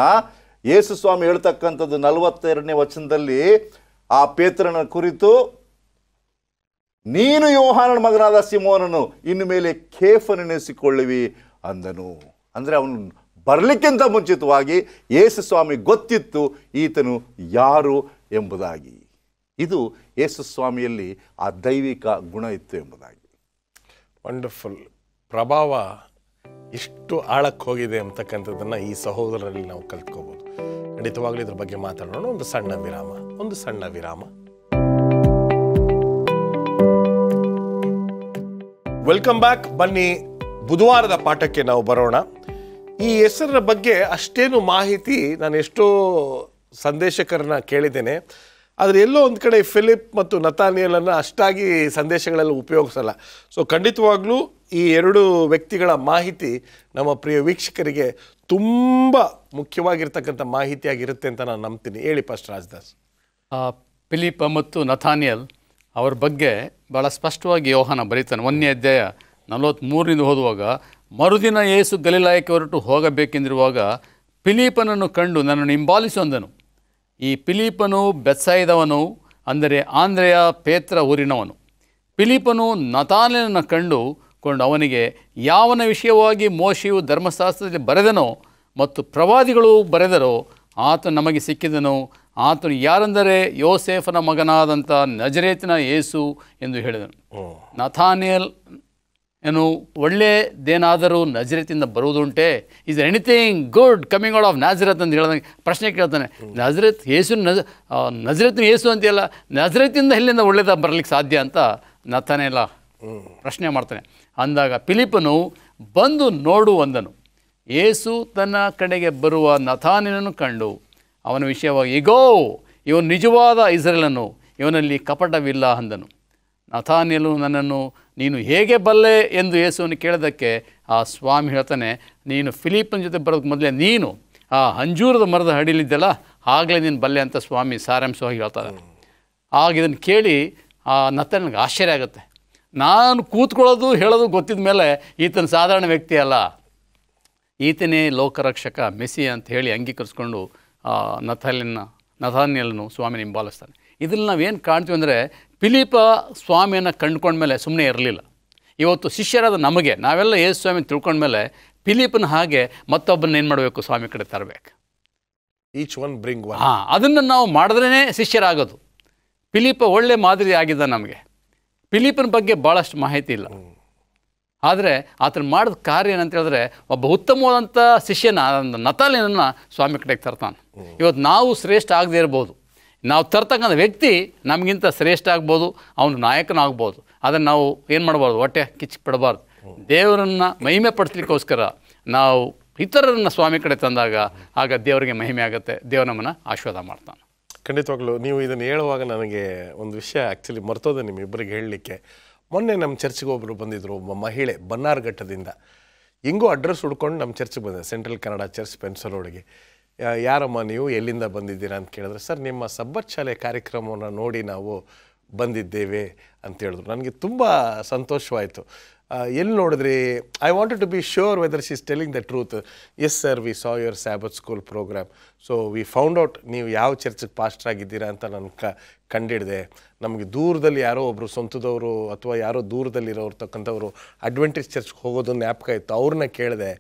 ಯೇಸುಸ್ವಾಮಿ ಹೇಳ್ತಕ್ಕಂಥದ್ದು ನಲವತ್ತೆರಡನೇ ವಚನದಲ್ಲಿ ಆ ಪೇತ್ರನ ಕುರಿತು ನೀನು ಯೋಹಾನನ ಮಗನಾದ ಸಿಮೋನನು ಇನ್ನು ಮೇಲೆ ಖೇಫನೆನಿಸಿಕೊಳ್ಳುವಿ ಅಂದನು ಅಂದರೆ ಅವನು ಬರಲಿಕ್ಕಿಂತ ಮುಂಚಿತವಾಗಿ ಯೇಸು ಸ್ವಾಮಿ ಗೊತ್ತಿತ್ತು ಈತನು ಯಾರು ಎಂಬುದಾಗಿ ಇದು ಯೇಸು ಸ್ವಾಮಿಯಲ್ಲಿ ಆ ದೈವಿಕ ಗುಣ ಇತ್ತು ಎಂಬುದಾಗಿ ವಂಡರ್ಫುಲ್ ಪ್ರಭಾವ ಎಷ್ಟು ಆಳಕ್ಕೆ ಹೋಗಿದೆ ಅಂತಕ್ಕಂಥದ್ದನ್ನು ಈ ಸಹೋದರರಲ್ಲಿ ನಾವು ಕಲ್ತ್ಕೋಬೋದು ಖಂಡಿತವಾಗ್ಲೂ ಇದ್ರ ಬಗ್ಗೆ ಮಾತಾಡೋಣ ಒಂದು ಸಣ್ಣ ವಿರಾಮ ಒಂದು ಸಣ್ಣ ವಿರಾಮ ವೆಲ್ಕಮ್ ಬ್ಯಾಕ್ ಬನ್ನಿ ಬುಧವಾರದ ಪಾಠಕ್ಕೆ ನಾವು ಬರೋಣ ಈ ಹೆಸರ ಬಗ್ಗೆ ಅಷ್ಟೇನು ಮಾಹಿತಿ ನಾನು ಎಷ್ಟೋ ಸಂದೇಶಕರನ್ನ ಕೇಳಿದ್ದೇನೆ ಆದರೆ ಎಲ್ಲೋ ಒಂದು ಕಡೆ ಫಿಲಿಪ್ ಮತ್ತು ನತಾನಿಯಲನ್ನು ಅಷ್ಟಾಗಿ ಸಂದೇಶಗಳಲ್ಲಿ ಉಪಯೋಗಿಸಲ್ಲ ಸೊ ಖಂಡಿತವಾಗ್ಲೂ ಈ ಎರಡು ವ್ಯಕ್ತಿಗಳ ಮಾಹಿತಿ ನಮ್ಮ ಪ್ರಿಯ ವೀಕ್ಷಕರಿಗೆ ತುಂಬ ಮುಖ್ಯವಾಗಿರ್ತಕ್ಕಂಥ ಮಾಹಿತಿಯಾಗಿರುತ್ತೆ ಅಂತ ನಾನು ನಂಬ್ತೀನಿ ಹೇಳಿ ಫಸ್ಟ್ ರಾಜದಾಸ್ ಫಿಲಿಪ್ ಮತ್ತು ನಥಾನಿಯಲ್ ಅವ್ರ ಬಗ್ಗೆ ಭಾಳ ಸ್ಪಷ್ಟವಾಗಿ ಯೋಹನ ಬರೀತಾನೆ ಒಂದನೇ ಅಧ್ಯಾಯ ನಲವತ್ತ್ಮೂರರಿಂದ ಓದುವಾಗ ಮರುದಿನ ಯೇಸು ಗಲೀಲಾಯಕ್ಕೆ ಹೊರಟು ಹೋಗಬೇಕೆಂದಿರುವಾಗ ಪಿಲೀಪನನ್ನು ಕಂಡು ನನ್ನನ್ನು ಹಿಂಬಾಲಿಸೊಂದನು ಈ ಪಿಲೀಪನು ಬೆತ್ಸಾಯಿದವನು ಅಂದರೆ ಆಂಧ್ರೆಯ ಪೇತ್ರ ಊರಿನವನು ಪಿಲೀಪನು ನತಾನನನ್ನು ಕಂಡು ಕೊಂಡು ಅವನಿಗೆ ಯಾವನ ವಿಷಯವಾಗಿ ಮೋಶಿಯು ಧರ್ಮಶಾಸ್ತ್ರದಲ್ಲಿ ಬರೆದನೋ ಮತ್ತು ಪ್ರವಾದಿಗಳು ಬರೆದರೋ ಆತ ನಮಗೆ ಸಿಕ್ಕಿದನು ಆತನು ಯಾರೆಂದರೆ ಯೋಸೇಫನ ಮಗನಾದಂಥ ನಜರೇತಿನ ಯೇಸು ಎಂದು ಹೇಳಿದನು ನಥಾನಿಯಲ್ ಏನು ಒಳ್ಳೆಯದೇನಾದರೂ ನಜರತಿಂದ ಬರುವುದುಂಟೆ is anything good coming out of Nazareth ಅಂತ ಹೇಳ್ದಂಗೆ ಪ್ರಶ್ನೆ ಕೇಳ್ತಾನೆ ನಜರತ್ ಯೇಸು ನಜ ಯೇಸು ಏಸು ಅಂತೆಲ್ಲ ನಜರತಿಂದ ಇಲ್ಲಿಂದ ಒಳ್ಳೆಯದ ಬರಲಿಕ್ಕೆ ಸಾಧ್ಯ ಅಂತ ನಥಾನೆಲ್ಲ ಇಲ್ಲ ಪ್ರಶ್ನೆ ಮಾಡ್ತಾನೆ ಅಂದಾಗ ಪಿಲಿಪನು ಬಂದು ನೋಡು ಅಂದನು ಏಸು ತನ್ನ ಕಡೆಗೆ ಬರುವ ನಥಾನಿನನ್ನು ಕಂಡು ಅವನ ವಿಷಯವಾಗಿ ಇಗೋ ಇವನು ನಿಜವಾದ ಇಸ್ರೇಲನು ಇವನಲ್ಲಿ ಕಪಟವಿಲ್ಲ ಅಂದನು ನಥಾನಿಯಲು ನನ್ನನ್ನು ನೀನು ಹೇಗೆ ಬಲ್ಲೆ ಎಂದು ಯೇಸುವನ್ನು ಕೇಳೋದಕ್ಕೆ ಆ ಸ್ವಾಮಿ ಹೇಳ್ತಾನೆ ನೀನು ಫಿಲಿಪನ ಜೊತೆ ಬರೋದಕ್ಕೆ ಮೊದಲೇ ನೀನು ಆ ಅಂಜೂರದ ಮರದ ಹಡಿಲಿದ್ದಲ್ಲ ಆಗಲೇ ನೀನು ಬಲ್ಲೆ ಅಂತ ಸ್ವಾಮಿ ಸಾರಾಂಶವಾಗಿ ಹೇಳ್ತಾರೆ ಆಗ ಇದನ್ನು ಕೇಳಿ ಆ ನಥಲ್ ನನಗೆ ಆಶ್ಚರ್ಯ ಆಗುತ್ತೆ ನಾನು ಕೂತ್ಕೊಳ್ಳೋದು ಹೇಳೋದು ಗೊತ್ತಿದ ಮೇಲೆ ಈತನ ಸಾಧಾರಣ ವ್ಯಕ್ತಿ ಅಲ್ಲ ಈತನೇ ಲೋಕರಕ್ಷಕ ಮೆಸಿ ಅಂತ ಹೇಳಿ ಅಂಗೀಕರಿಸ್ಕೊಂಡು ನಥಾಲಿನ ನಥಾನಿಯಲ್ನು ಸ್ವಾಮಿ ಹಿಂಬಾಲಿಸ್ತಾನೆ ಇದನ್ನು ನಾವೇನು ಕಾಣ್ತೀವಿ ಅಂದರೆ ಪಿಲೀಪ ಸ್ವಾಮಿಯನ್ನು ಮೇಲೆ ಸುಮ್ಮನೆ ಇರಲಿಲ್ಲ ಇವತ್ತು ಶಿಷ್ಯರಾದ ನಮಗೆ ನಾವೆಲ್ಲ ಯೇಸು ಸ್ವಾಮಿ ತಿಳ್ಕೊಂಡ್ಮೇಲೆ ಪಿಲೀಪನ ಹಾಗೆ ಮತ್ತೊಬ್ಬನ ಏನು ಮಾಡಬೇಕು ಸ್ವಾಮಿ ಕಡೆ ತರಬೇಕು ಈಚ್ ಒನ್ ಬ್ರಿಂಗ್ ಹಾಂ ಅದನ್ನು ನಾವು ಮಾಡಿದ್ರೇ ಶಿಷ್ಯರಾಗೋದು ಪಿಲೀಪ ಒಳ್ಳೆ ಮಾದರಿ ಆಗಿದ್ದ ನಮಗೆ ಪಿಲೀಪನ ಬಗ್ಗೆ ಭಾಳಷ್ಟು ಮಾಹಿತಿ ಇಲ್ಲ ಆದರೆ ಆತನ ಮಾಡಿದ ಕಾರ್ಯ ಏನಂತ ಹೇಳಿದ್ರೆ ಒಬ್ಬ ಉತ್ತಮವಾದಂಥ ಶಿಷ್ಯನ ನತಾಲಿನ ಸ್ವಾಮಿ ಕಡೆಗೆ ತರ್ತಾನೆ ಇವತ್ತು ನಾವು ಶ್ರೇಷ್ಠ ಆಗದೇ ಇರ್ಬೋದು ನಾವು ತರ್ತಕ್ಕಂಥ ವ್ಯಕ್ತಿ ನಮಗಿಂತ ಶ್ರೇಷ್ಠ ಆಗ್ಬೋದು ಅವನು ನಾಯಕನಾಗ್ಬೋದು ಅದನ್ನು ನಾವು ಏನು ಮಾಡಬಾರ್ದು ಹೊಟ್ಟೆ ಕಿಚ್ಚಿ ಪಡಬಾರ್ದು ದೇವರನ್ನು ಮಹಿಮೆ ಪಡಿಸ್ಲಿಕ್ಕೋಸ್ಕರ ನಾವು ಇತರರನ್ನು ಸ್ವಾಮಿ ಕಡೆ ತಂದಾಗ ಆಗ ದೇವರಿಗೆ ಮಹಿಮೆ ಆಗುತ್ತೆ ದೇವನಮ್ಮನ ನಮ್ಮನ್ನು ಆಶೀರ್ವಾದ ಮಾಡ್ತಾನೆ ಖಂಡಿತವಾಗ್ಲೂ ನೀವು ಇದನ್ನು ಹೇಳುವಾಗ ನನಗೆ ಒಂದು ವಿಷಯ ಆ್ಯಕ್ಚುಲಿ ಮರ್ತೋದೆ ನಿಮ್ಮಿಬ್ಬರಿಗೆ ಹೇಳಲಿಕ್ಕೆ ಮೊನ್ನೆ ನಮ್ಮ ಚರ್ಚ್ಗೆ ಒಬ್ಬರು ಬಂದಿದ್ದರು ಒಬ್ಬ ಮಹಿಳೆ ಬನ್ನಾರ್ಘಟ್ಟದಿಂದ ಹಿಂಗೂ ಅಡ್ರೆಸ್ ಹುಡ್ಕೊಂಡು ನಮ್ಮ ಚರ್ಚ್ಗೆ ಬಂದೆ ಸೆಂಟ್ರಲ್ ಕನ್ನಡ ಚರ್ಚ್ ಪೆನ್ಸಲ್ ಒಳಗೆ ಯಾರಮ್ಮ ನೀವು ಎಲ್ಲಿಂದ ಬಂದಿದ್ದೀರಾ ಅಂತ ಕೇಳಿದ್ರೆ ಸರ್ ನಿಮ್ಮ ಸಬ್ಬತ್ ಶಾಲೆ ಕಾರ್ಯಕ್ರಮವನ್ನು ನೋಡಿ ನಾವು ಬಂದಿದ್ದೇವೆ ಅಂತ ಹೇಳಿದ್ರು ನನಗೆ ತುಂಬ ಸಂತೋಷವಾಯಿತು ಎಲ್ಲಿ ನೋಡಿದ್ರಿ I wanted to be sure whether she is telling the truth yes sir we saw your Sabbath school program so we found out ನೀವು ಯಾವ ಚರ್ಚಿಗೆ ಪಾಸ್ಟರ್ ಆಗಿದ್ದೀರಾ ಅಂತ ನಾನು ಕ ಕಂಡಿಡಿದೆ ನಮಗೆ ದೂರದಲ್ಲಿ ಯಾರೋ ಒಬ್ಬರು ಸ್ವಂತದವರು ಅಥವಾ ಯಾರೋ ದೂರದಲ್ಲಿರೋರ್ತಕ್ಕಂಥವ್ರು ಅಡ್ವೆಂಟೇಜ್ ಚರ್ಚ್ಗೆ ಹೋಗೋದು ಜ್ಞಾಪಕ ಇತ್ತು ಅವ್ರನ್ನ ಕೇಳಿದೆ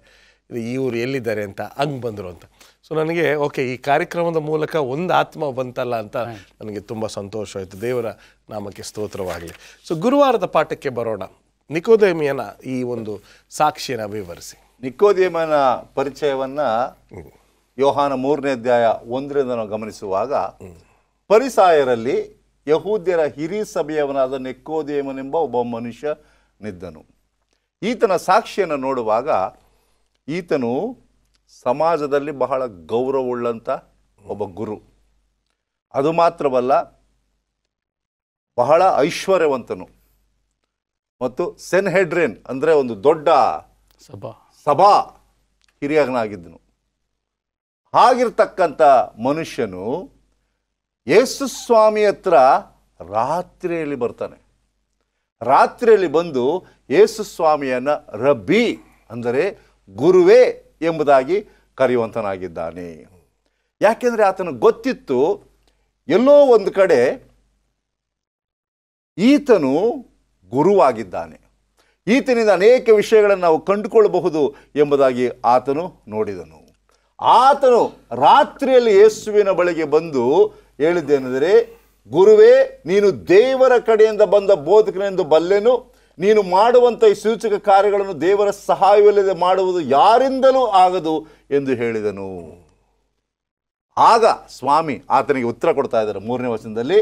ಇವರು ಎಲ್ಲಿದ್ದಾರೆ ಅಂತ ಹಂಗೆ ಬಂದರು ಅಂತ ಸೊ ನನಗೆ ಓಕೆ ಈ ಕಾರ್ಯಕ್ರಮದ ಮೂಲಕ ಒಂದು ಆತ್ಮ ಬಂತಲ್ಲ ಅಂತ ನನಗೆ ತುಂಬ ಸಂತೋಷ ಆಯಿತು ದೇವರ ನಾಮಕ್ಕೆ ಸ್ತೋತ್ರವಾಗಲಿ ಸೊ ಗುರುವಾರದ ಪಾಠಕ್ಕೆ ಬರೋಣ ನಿಕೋದೇಮಿಯನ ಈ ಒಂದು ಸಾಕ್ಷಿಯನ್ನು ವಿವರಿಸಿ ನಿಕೋದೇಮನ ಪರಿಚಯವನ್ನು ಯೋಹಾನ ಮೂರನೇ ಅಧ್ಯಾಯ ಒಂದರಿಂದ ನಾವು ಗಮನಿಸುವಾಗ ಪರಿಸಾಯರಲ್ಲಿ ಯಹೂದ್ಯರ ಹಿರಿ ಸಭೆಯವನಾದ ನಿಕೋದೇಮನೆಂಬ ಒಬ್ಬ ಮನುಷ್ಯ ನಿದ್ದನು ಈತನ ಸಾಕ್ಷಿಯನ್ನು ನೋಡುವಾಗ ಈತನು ಸಮಾಜದಲ್ಲಿ ಬಹಳ ಗೌರವವುಳ್ಳಂಥ ಒಬ್ಬ ಗುರು ಅದು ಮಾತ್ರವಲ್ಲ ಬಹಳ ಐಶ್ವರ್ಯವಂತನು ಮತ್ತು ಸೆನ್ ಹೆಡ್ರೇನ್ ಅಂದರೆ ಒಂದು ದೊಡ್ಡ ಸಭಾ ಸಭಾ ಹಿರಿಯನಾಗಿದ್ದನು ಹಾಗಿರ್ತಕ್ಕಂಥ ಮನುಷ್ಯನು ಯೇಸು ಸ್ವಾಮಿ ಹತ್ರ ರಾತ್ರಿಯಲ್ಲಿ ಬರ್ತಾನೆ ರಾತ್ರಿಯಲ್ಲಿ ಬಂದು ಯೇಸು ಸ್ವಾಮಿಯನ್ನು ರಬ್ಬಿ ಅಂದರೆ ಗುರುವೇ ಎಂಬುದಾಗಿ ಕರೆಯುವಂತನಾಗಿದ್ದಾನೆ ಯಾಕೆಂದರೆ ಆತನು ಗೊತ್ತಿತ್ತು ಎಲ್ಲೋ ಒಂದು ಕಡೆ ಈತನು ಗುರುವಾಗಿದ್ದಾನೆ ಈತನಿಂದ ಅನೇಕ ವಿಷಯಗಳನ್ನು ನಾವು ಕಂಡುಕೊಳ್ಳಬಹುದು ಎಂಬುದಾಗಿ ಆತನು ನೋಡಿದನು ಆತನು ರಾತ್ರಿಯಲ್ಲಿ ಯೇಸುವಿನ ಬಳಿಗೆ ಬಂದು ಹೇಳಿದ್ದೇನೆಂದರೆ ಗುರುವೇ ನೀನು ದೇವರ ಕಡೆಯಿಂದ ಬಂದ ಬೋಧಕನೆಂದು ಬಲ್ಲೆನು ನೀನು ಮಾಡುವಂಥ ಈ ಸೂಚಕ ಕಾರ್ಯಗಳನ್ನು ದೇವರ ಸಹಾಯವಿಲ್ಲದೆ ಮಾಡುವುದು ಯಾರಿಂದಲೂ ಆಗದು ಎಂದು ಹೇಳಿದನು ಆಗ ಸ್ವಾಮಿ ಆತನಿಗೆ ಉತ್ತರ ಕೊಡ್ತಾ ಇದ್ದಾರೆ ಮೂರನೇ ವಚನದಲ್ಲಿ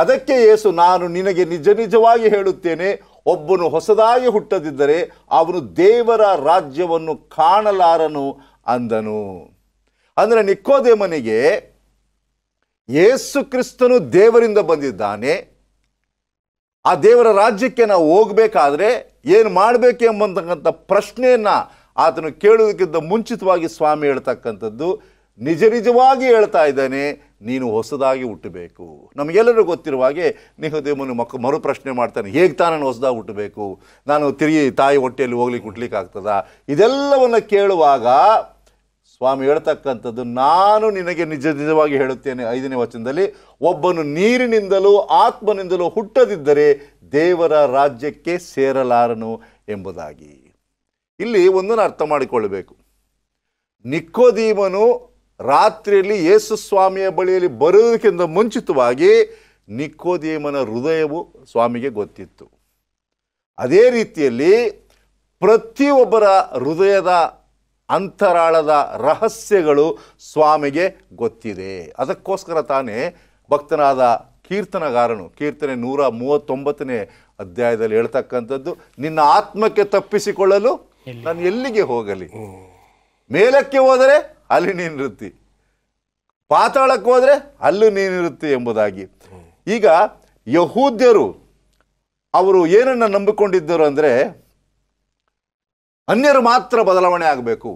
ಅದಕ್ಕೆ ಏಸು ನಾನು ನಿನಗೆ ನಿಜ ನಿಜವಾಗಿ ಹೇಳುತ್ತೇನೆ ಒಬ್ಬನು ಹೊಸದಾಗಿ ಹುಟ್ಟದಿದ್ದರೆ ಅವನು ದೇವರ ರಾಜ್ಯವನ್ನು ಕಾಣಲಾರನು ಅಂದನು ಅಂದರೆ ನಿಕ್ಕೋದೇಮನಿಗೆ ಏಸು ಕ್ರಿಸ್ತನು ದೇವರಿಂದ ಬಂದಿದ್ದಾನೆ ಆ ದೇವರ ರಾಜ್ಯಕ್ಕೆ ನಾವು ಹೋಗಬೇಕಾದ್ರೆ ಏನು ಮಾಡಬೇಕು ಎಂಬಂತಕ್ಕಂಥ ಪ್ರಶ್ನೆಯನ್ನು ಆತನು ಕೇಳೋದಕ್ಕಿಂತ ಮುಂಚಿತವಾಗಿ ಸ್ವಾಮಿ ಹೇಳ್ತಕ್ಕಂಥದ್ದು ನಿಜ ನಿಜವಾಗಿ ಹೇಳ್ತಾ ಇದ್ದಾನೆ ನೀನು ಹೊಸದಾಗಿ ಹುಟ್ಟಬೇಕು ನಮಗೆಲ್ಲರೂ ಗೊತ್ತಿರುವ ಹಾಗೆ ನಿಹದೇವನು ಮಕ್ಕ ಮರು ಪ್ರಶ್ನೆ ಮಾಡ್ತಾನೆ ಹೇಗೆ ತಾನನ್ನು ಹೊಸದಾಗಿ ಹುಟ್ಟಬೇಕು ನಾನು ತಿರುಗಿ ತಾಯಿ ಹೊಟ್ಟೆಯಲ್ಲಿ ಹೋಗ್ಲಿಕ್ಕೆ ಹುಟ್ಟಲಿಕ್ಕೆ ಆಗ್ತದ ಇದೆಲ್ಲವನ್ನು ಕೇಳುವಾಗ ಸ್ವಾಮಿ ಹೇಳ್ತಕ್ಕಂಥದ್ದು ನಾನು ನಿನಗೆ ನಿಜ ನಿಜವಾಗಿ ಹೇಳುತ್ತೇನೆ ಐದನೇ ವಚನದಲ್ಲಿ ಒಬ್ಬನು ನೀರಿನಿಂದಲೂ ಆತ್ಮನಿಂದಲೂ ಹುಟ್ಟದಿದ್ದರೆ ದೇವರ ರಾಜ್ಯಕ್ಕೆ ಸೇರಲಾರನು ಎಂಬುದಾಗಿ ಇಲ್ಲಿ ಒಂದನ್ನು ಅರ್ಥ ಮಾಡಿಕೊಳ್ಳಬೇಕು ನಿಕ್ಕೋದೀಮನು ರಾತ್ರಿಯಲ್ಲಿ ಯೇಸು ಸ್ವಾಮಿಯ ಬಳಿಯಲ್ಲಿ ಬರುವುದಕ್ಕಿಂತ ಮುಂಚಿತವಾಗಿ ನಿಕ್ಕೋದೀಮನ ಹೃದಯವು ಸ್ವಾಮಿಗೆ ಗೊತ್ತಿತ್ತು ಅದೇ ರೀತಿಯಲ್ಲಿ ಪ್ರತಿಯೊಬ್ಬರ ಹೃದಯದ ಅಂತರಾಳದ ರಹಸ್ಯಗಳು ಸ್ವಾಮಿಗೆ ಗೊತ್ತಿದೆ ಅದಕ್ಕೋಸ್ಕರ ತಾನೇ ಭಕ್ತನಾದ ಕೀರ್ತನಗಾರನು ಕೀರ್ತನೆ ನೂರ ಮೂವತ್ತೊಂಬತ್ತನೇ ಅಧ್ಯಾಯದಲ್ಲಿ ಹೇಳ್ತಕ್ಕಂಥದ್ದು ನಿನ್ನ ಆತ್ಮಕ್ಕೆ ತಪ್ಪಿಸಿಕೊಳ್ಳಲು ನಾನು ಎಲ್ಲಿಗೆ ಹೋಗಲಿ ಮೇಲಕ್ಕೆ ಹೋದರೆ ಅಲ್ಲಿ ನೀನಿರುತ್ತಿ ಪಾತಾಳಕ್ಕೆ ಹೋದರೆ ಅಲ್ಲೂ ನೀನಿರುತ್ತಿ ಎಂಬುದಾಗಿ ಈಗ ಯಹೂದ್ಯರು ಅವರು ಏನನ್ನು ನಂಬಿಕೊಂಡಿದ್ದರು ಅಂದರೆ ಅನ್ಯರು ಮಾತ್ರ ಬದಲಾವಣೆ ಆಗಬೇಕು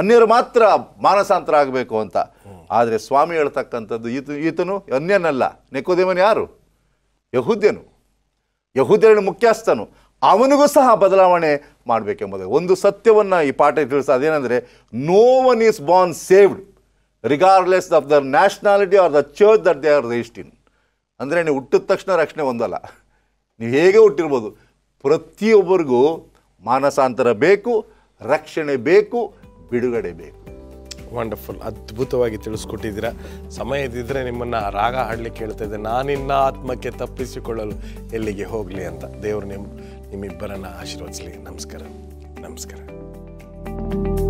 ಅನ್ಯರು ಮಾತ್ರ ಮಾನಸಾಂತರ ಆಗಬೇಕು ಅಂತ ಆದರೆ ಸ್ವಾಮಿ ಹೇಳ್ತಕ್ಕಂಥದ್ದು ಈತ ಈತನು ಅನ್ಯನಲ್ಲ ನೆಕೋದೇವನು ಯಾರು ಯಹುದ್ಯನು ಯಹುದ್ಯನ ಮುಖ್ಯಸ್ಥನು ಅವನಿಗೂ ಸಹ ಬದಲಾವಣೆ ಮಾಡಬೇಕೆಂಬುದು ಒಂದು ಸತ್ಯವನ್ನು ಈ ಪಾಠ ತಿಳಿಸ್ತಾ ಅದೇನೆಂದರೆ no one is born saved regardless of the nationality or the church that they are the in ಅಂದರೆ ನೀವು ಹುಟ್ಟಿದ ತಕ್ಷಣ ರಕ್ಷಣೆ ಒಂದಲ್ಲ ನೀವು ಹೇಗೆ ಹುಟ್ಟಿರ್ಬೋದು ಪ್ರತಿಯೊಬ್ಬರಿಗೂ ಮಾನಸಾಂತರ ಬೇಕು ರಕ್ಷಣೆ ಬೇಕು ಬಿಡುಗಡೆ ಬೇಕು ವಂಡರ್ಫುಲ್ ಅದ್ಭುತವಾಗಿ ತಿಳಿಸ್ಕೊಟ್ಟಿದ್ದೀರಾ ಸಮಯ ಇದ್ದಿದ್ರೆ ನಿಮ್ಮನ್ನು ರಾಗ ಹಾಡಲಿಕ್ಕೆ ಹೇಳ್ತಾಯಿದ್ದೆ ನಾನಿನ್ನ ಆತ್ಮಕ್ಕೆ ತಪ್ಪಿಸಿಕೊಳ್ಳಲು ಎಲ್ಲಿಗೆ ಹೋಗಲಿ ಅಂತ ದೇವರು ನಿಮ್ಮ ನಿಮ್ಮಿಬ್ಬರನ್ನು ಆಶೀರ್ವದಿಸಲಿ ನಮಸ್ಕಾರ ನಮಸ್ಕಾರ